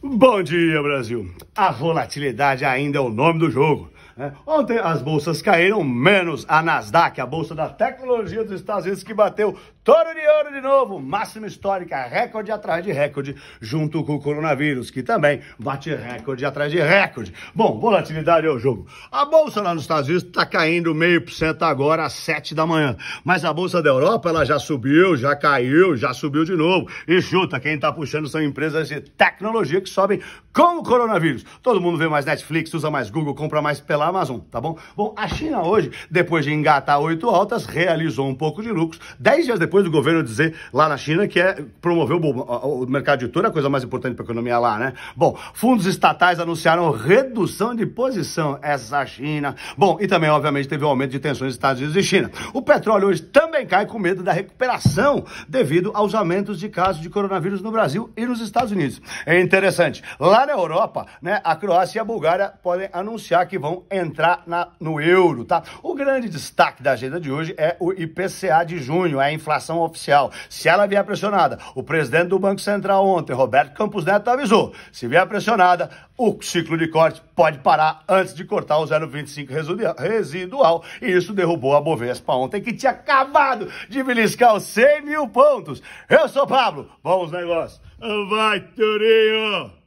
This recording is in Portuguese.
Bom dia, Brasil. A volatilidade ainda é o nome do jogo. Né? Ontem as bolsas caíram, menos a Nasdaq, a bolsa da tecnologia dos Estados Unidos, que bateu touro de ouro de novo, máxima histórica, recorde atrás de recorde, junto com o coronavírus, que também bate recorde atrás de recorde. Bom, volatilidade é o jogo. A bolsa lá nos Estados Unidos está caindo meio por cento agora às sete da manhã, mas a bolsa da Europa ela já subiu, já caiu, já subiu de novo. E chuta, quem está puxando são empresas de tecnologia que sobem com o coronavírus. Todo mundo vê mais Netflix, usa mais Google, compra mais pelado Amazon, tá bom? Bom, a China hoje, depois de engatar oito altas, realizou um pouco de lucros. Dez dias depois do governo dizer lá na China que é promover o, o mercado de touro, a coisa mais importante para a economia lá, né? Bom, fundos estatais anunciaram redução de posição. Essa China. Bom, e também, obviamente, teve um aumento de tensões nos Estados Unidos e China. O petróleo hoje também cai com medo da recuperação devido aos aumentos de casos de coronavírus no Brasil e nos Estados Unidos. É interessante. Lá na Europa, né, a Croácia e a Bulgária podem anunciar que vão entrar na, no euro, tá? O grande destaque da agenda de hoje é o IPCA de junho, é a inflação oficial. Se ela vier pressionada, o presidente do Banco Central ontem, Roberto Campos Neto, avisou. Se vier pressionada, o ciclo de corte pode parar antes de cortar o 0,25 residual. E isso derrubou a Bovespa ontem, que tinha acabado de beliscar os 100 mil pontos. Eu sou Pablo, vamos negócio Vai, Turinho!